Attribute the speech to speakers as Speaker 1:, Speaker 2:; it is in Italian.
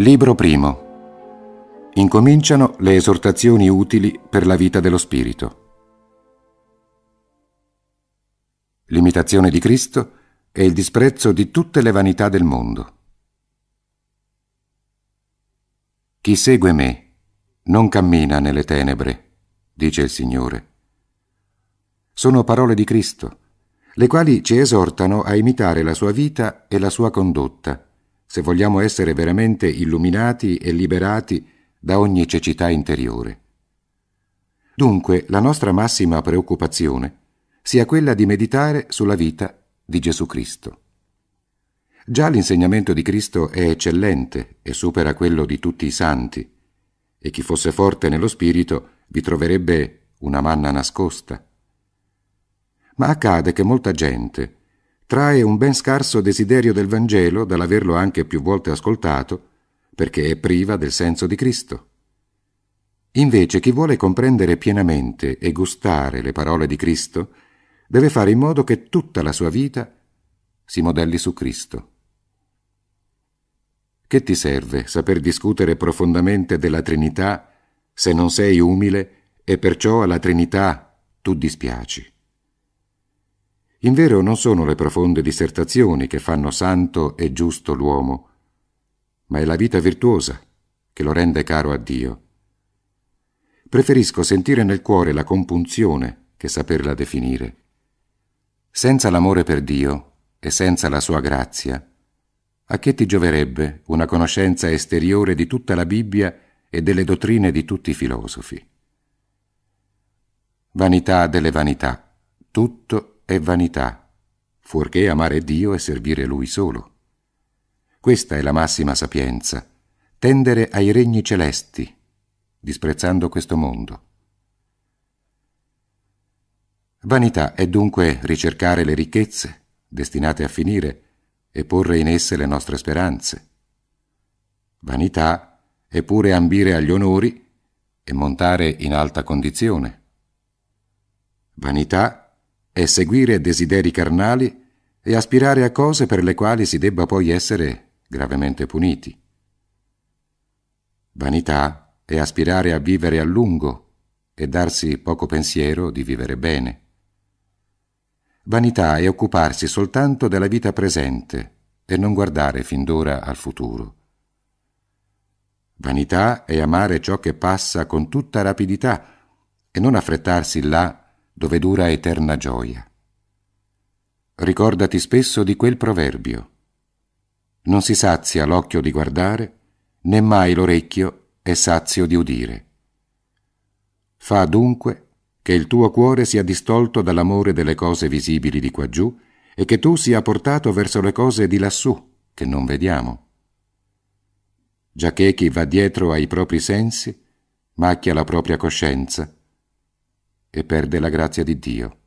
Speaker 1: Libro primo. Incominciano le esortazioni utili per la vita dello Spirito. L'imitazione di Cristo è il disprezzo di tutte le vanità del mondo. Chi segue me non cammina nelle tenebre, dice il Signore. Sono parole di Cristo, le quali ci esortano a imitare la sua vita e la sua condotta se vogliamo essere veramente illuminati e liberati da ogni cecità interiore. Dunque, la nostra massima preoccupazione sia quella di meditare sulla vita di Gesù Cristo. Già l'insegnamento di Cristo è eccellente e supera quello di tutti i santi, e chi fosse forte nello spirito vi troverebbe una manna nascosta. Ma accade che molta gente, trae un ben scarso desiderio del Vangelo dall'averlo anche più volte ascoltato, perché è priva del senso di Cristo. Invece chi vuole comprendere pienamente e gustare le parole di Cristo deve fare in modo che tutta la sua vita si modelli su Cristo. Che ti serve saper discutere profondamente della Trinità se non sei umile e perciò alla Trinità tu dispiaci? In vero non sono le profonde dissertazioni che fanno santo e giusto l'uomo, ma è la vita virtuosa che lo rende caro a Dio. Preferisco sentire nel cuore la compunzione che saperla definire. Senza l'amore per Dio e senza la sua grazia, a che ti gioverebbe una conoscenza esteriore di tutta la Bibbia e delle dottrine di tutti i filosofi? Vanità delle vanità, tutto è è vanità, fuorché amare Dio e servire Lui solo. Questa è la massima sapienza, tendere ai regni celesti, disprezzando questo mondo. Vanità è dunque ricercare le ricchezze, destinate a finire, e porre in esse le nostre speranze. Vanità è pure ambire agli onori e montare in alta condizione. Vanità è e seguire desideri carnali e aspirare a cose per le quali si debba poi essere gravemente puniti. Vanità è aspirare a vivere a lungo e darsi poco pensiero di vivere bene. Vanità è occuparsi soltanto della vita presente e non guardare fin d'ora al futuro. Vanità è amare ciò che passa con tutta rapidità e non affrettarsi là dove dura eterna gioia. Ricordati spesso di quel proverbio. Non si sazia l'occhio di guardare, né mai l'orecchio è sazio di udire. Fa dunque che il tuo cuore sia distolto dall'amore delle cose visibili di quaggiù e che tu sia portato verso le cose di lassù, che non vediamo. Giacché chi va dietro ai propri sensi, macchia la propria coscienza e perde la grazia di Dio.